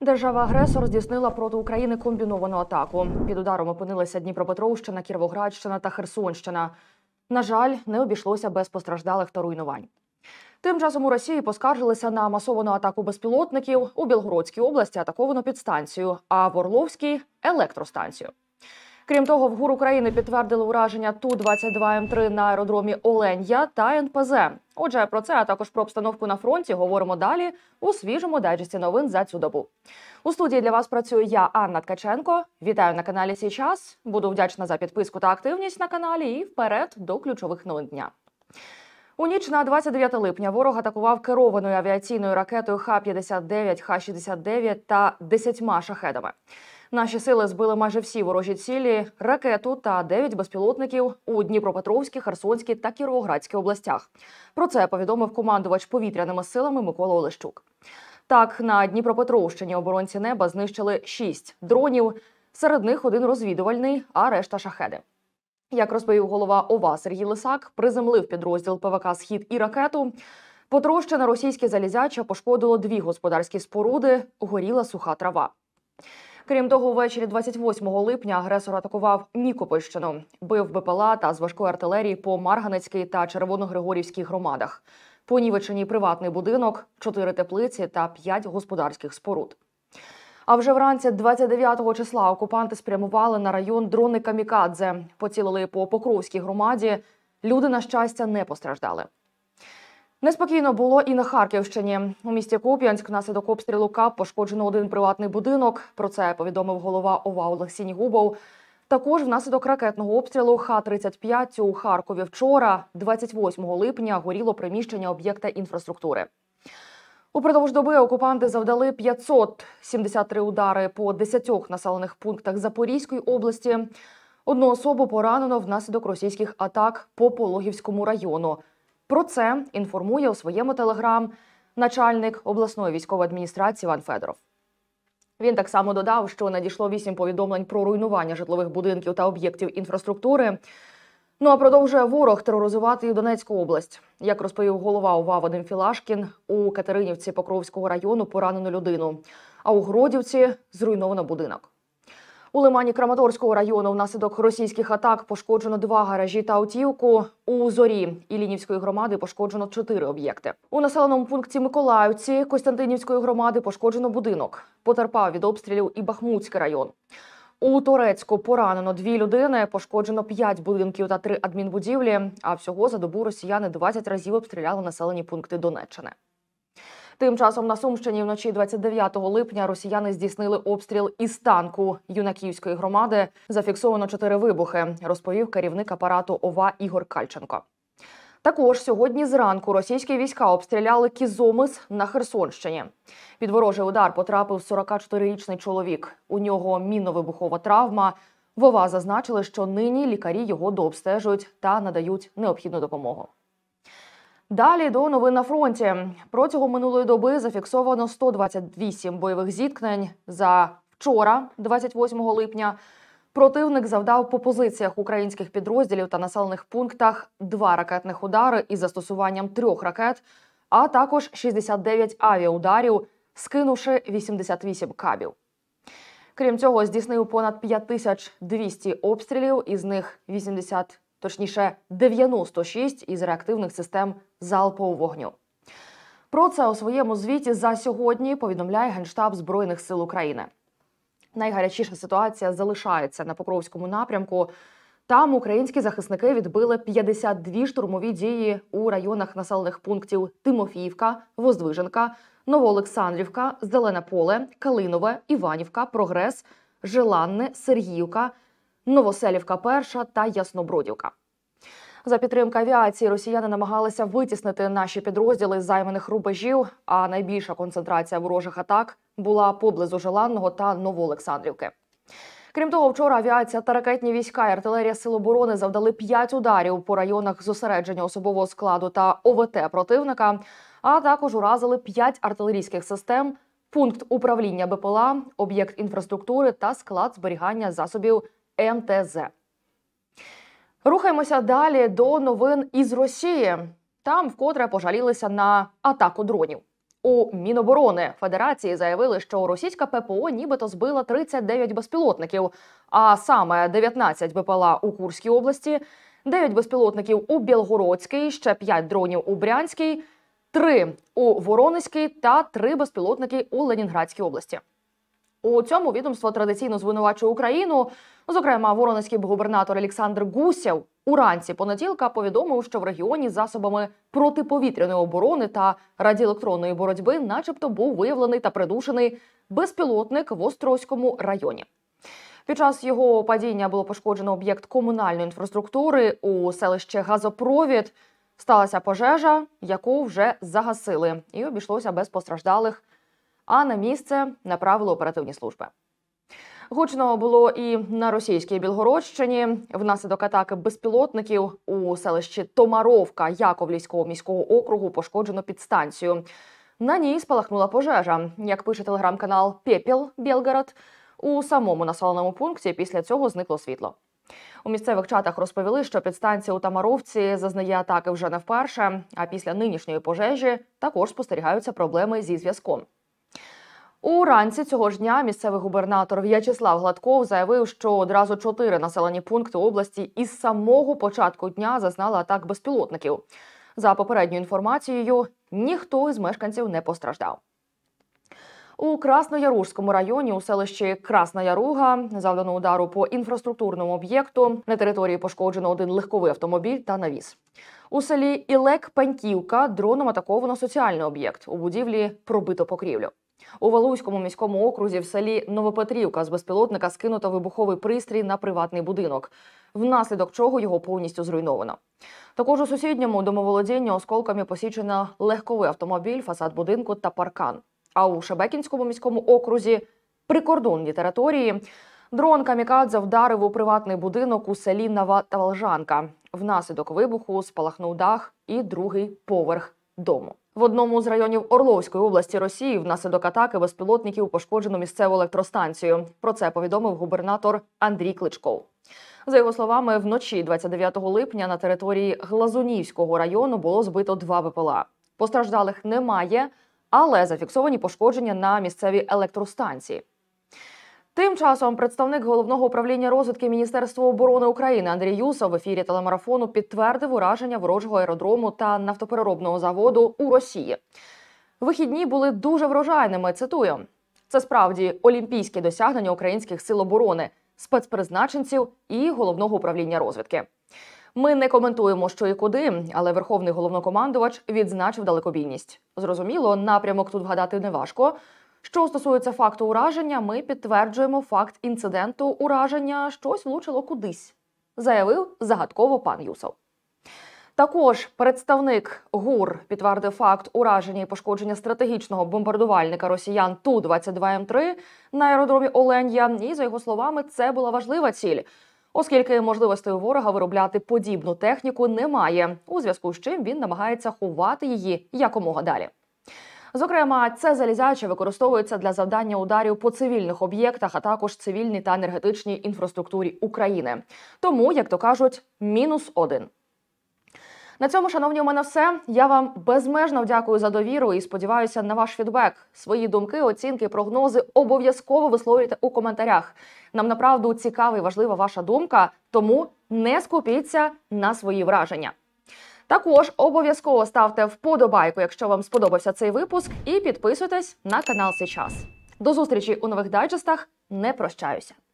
Держава-агресор здійснила проти України комбіновану атаку. Під ударом опинилися Дніпропетровщина, Кіровоградщина та Херсонщина. На жаль, не обійшлося без постраждалих та руйнувань. Тим часом у Росії поскаржилися на масовану атаку безпілотників у Білгородській області атаковано підстанцію, а в Орловській електростанцію. Крім того, в ГУР України підтвердили ураження ту 22 м 3 на аеродромі Оленя та НПЗ. Отже, про це а також про обстановку на фронті говоримо далі у свіжому дайджесті новин за цю добу. У студії для вас працюю я, Анна Ткаченко. Вітаю на каналі Сій час. Буду вдячна за підписку та активність на каналі. І вперед до ключових новин дня. У ніч на 29 липня ворог атакував керованою авіаційною ракетою Х-59, Х-69 та десятьма шахедами. Наші сили збили майже всі ворожі цілі, ракету та дев'ять безпілотників у Дніпропетровській, Херсонській та Кіровоградській областях. Про це повідомив командувач повітряними силами Микола Олещук. Так, на Дніпропетровщині оборонці неба знищили шість дронів. Серед них один розвідувальний, а решта шахеди. Як розповів голова ОВА Сергій Лисак, приземлив підрозділ ПВК Схід і ракету. Потрощене російське залізяча пошкодило дві господарські споруди, горіла суха трава. Крім того, ввечері 28 липня агресор атакував Нікопольщину, бив БПЛА та з важкої артилерії по Марганецькій та Червоногригорівській громадах. Понівечені приватний будинок, чотири теплиці та п'ять господарських споруд. А вже вранці 29-го числа окупанти спрямували на район дрони камікадзе, поцілили по Покровській громаді. Люди на щастя не постраждали. Неспокійно було і на Харківщині. У місті Коп'янськ внаслідок обстрілу КАП пошкоджено один приватний будинок. Про це повідомив голова ОВА Олексій Нігубов. Також внаслідок ракетного обстрілу Х-35 у Харкові вчора, 28 липня, горіло приміщення об'єкта інфраструктури. Упродовж доби окупанти завдали 573 удари по 10 населених пунктах Запорізької області. Одну особу поранено внаслідок російських атак по Пологівському району. Про це інформує у своєму телеграм начальник обласної військової адміністрації Іван Федоров. Він так само додав, що надійшло вісім повідомлень про руйнування житлових будинків та об'єктів інфраструктури. Ну а продовжує ворог тероризувати і Донецьку область. Як розповів голова Ува Вадим Філашкін, у Катеринівці Покровського району поранено людину, а у Гродівці зруйновано будинок. У лимані Краматорського району внаслідок російських атак пошкоджено два гаражі та автівку. У зорі Ілінівської громади пошкоджено чотири об'єкти. У населеному пункті Миколаївці Костянтинівської громади пошкоджено будинок. Потерпав від обстрілів і Бахмутський район. У Турецьку поранено дві людини, пошкоджено п'ять будинків та три адмінбудівлі. А всього за добу росіяни 20 разів обстріляли населені пункти Донеччини. Тим часом на Сумщині вночі 29 липня росіяни здійснили обстріл із танку юнаківської громади. Зафіксовано чотири вибухи, розповів керівник апарату ОВА Ігор Кальченко. Також сьогодні зранку російські війська обстріляли кізомис на Херсонщині. Під ворожий удар потрапив 44-річний чоловік. У нього мінно-вибухова травма. Вова зазначили, що нині лікарі його дообстежують та надають необхідну допомогу. Далі до новин на фронті протягом минулої доби зафіксовано 128 бойових зіткнень за вчора, 28 липня. Противник завдав по позиціях українських підрозділів та населених пунктах два ракетних удари із застосуванням трьох ракет, а також 69 авіаударів, скинувши 88 кабів. Крім цього, здійснив понад 5200 обстрілів, із них 80, точніше 96 із реактивних систем залпового вогню. Про це у своєму звіті за сьогодні повідомляє Генштаб Збройних сил України. Найгарячіша ситуація залишається на Покровському напрямку. Там українські захисники відбили 52 штурмові дії у районах населених пунктів Тимофіївка, Воздвиженка, Новоолександрівка, Зелене Поле, Калинове, Іванівка, Прогрес, Желанне, Сергіївка, Новоселівка, Перша та Яснобродівка. За підтримки авіації росіяни намагалися витіснити наші підрозділи з займаних рубежів. А найбільша концентрація ворожих атак була поблизу Желанного та Новоолександрівки. Крім того, вчора авіація та ракетні війська і артилерія Сил оборони завдали п'ять ударів по районах зосередження особового складу та ОВТ противника, а також уразили п'ять артилерійських систем, пункт управління БПЛА, об'єкт інфраструктури та склад зберігання засобів МТЗ. Рухаємося далі до новин із Росії. Там вкотре пожалілися на атаку дронів у Міноборони Федерації заявили, що російська ППО нібито збила 39 безпілотників, а саме 19 БПЛА у Курській області, 9 безпілотників у Білгородській, ще 5 дронів у Брянській, 3 у Воронезькій та 3 безпілотники у Ленінградській області. У цьому відомство традиційно звинувачує Україну. Зокрема, воронезький губернатор Олександр Гусєв уранці понеділка повідомив, що в регіоні засобами протиповітряної оборони та радіоелектронної боротьби, начебто, був виявлений та придушений безпілотник в Острозькому районі. Під час його падіння було пошкоджено об'єкт комунальної інфраструктури у селищі Газопровід. Сталася пожежа, яку вже загасили, і обійшлося без постраждалих а на місце направили оперативні служби. Гучно було і на російській Білгородщині. Внаслідок атаки безпілотників у селищі Томаровка Яковлівського міського округу пошкоджено підстанцію. На ній спалахнула пожежа. Як пише телеграм-канал Пепіл Білгород, у самому населеному пункті після цього зникло світло. У місцевих чатах розповіли, що підстанція у Тамаровці зазнає атаки вже не вперше. А після нинішньої пожежі також спостерігаються проблеми зі зв'язком. Уранці цього ж дня місцевий губернатор В'ячеслав Гладков заявив, що одразу чотири населені пункти області із самого початку дня зазнали атак безпілотників. За попередньою інформацією, ніхто із мешканців не постраждав. У Краснояружському районі у селищі Красна Яруга завдано удару по інфраструктурному об'єкту. На території пошкоджено один легковий автомобіль та навіс. У селі Ілек Паньківка дроном атаковано соціальний об'єкт. У будівлі пробито покрівлю. У Валуйському міському окрузі в селі Новопетрівка з безпілотника скинуто вибуховий пристрій на приватний будинок, внаслідок чого його повністю зруйновано. Також у сусідньому домоволодінні осколками посічено легковий автомобіль, фасад будинку та паркан. А у Шебекінському міському окрузі прикордонні території. Дрон Камікадзе вдарив у приватний будинок у селі Нова талжанка. Внаслідок вибуху спалахнув дах і другий поверх дому. В одному з районів Орловської області Росії внаслідок атаки безпілотників пошкоджено місцеву електростанцію. Про це повідомив губернатор Андрій Кличков. За його словами, вночі 29 липня на території Глазунівського району було збито два ВПЛА. Постраждалих немає, але зафіксовані пошкодження на місцевій електростанції. Тим часом представник головного управління розвідки Міністерства оборони України Андрій Юса в ефірі телемарафону підтвердив ураження ворожого аеродрому та нафтопереробного заводу у Росії. Вихідні були дуже врожайними. Цитую, це справді олімпійські досягнення українських сил оборони, спецпризначенців і головного управління розвідки. Ми не коментуємо, що і куди, але верховний головнокомандувач відзначив далекобійність. Зрозуміло, напрямок тут вгадати неважко. Що стосується факту ураження, ми підтверджуємо факт інциденту ураження щось влучило кудись, заявив загадково пан Юсов. Також представник ГУР підтвердив факт ураження і пошкодження стратегічного бомбардувальника росіян ту 22 м 3 на аеродромі Оленя. І за його словами, це була важлива ціль, оскільки можливостей ворога виробляти подібну техніку немає. У зв'язку з чим він намагається ховати її якомога далі. Зокрема, це залізяче використовується для завдання ударів по цивільних об'єктах, а також цивільній та енергетичній інфраструктурі України. Тому, як то кажуть, мінус один. На цьому, шановні, у мене все. Я вам безмежно дякую за довіру і сподіваюся на ваш фідбек. Свої думки, оцінки, прогнози обов'язково висловлюйте у коментарях. Нам направду цікава і важлива ваша думка, тому не скупіться на свої враження. Також обов'язково ставте вподобайку, якщо вам сподобався цей випуск, і підписуйтесь на канал сейчас. До зустрічі у нових дайджестах. Не прощаюся.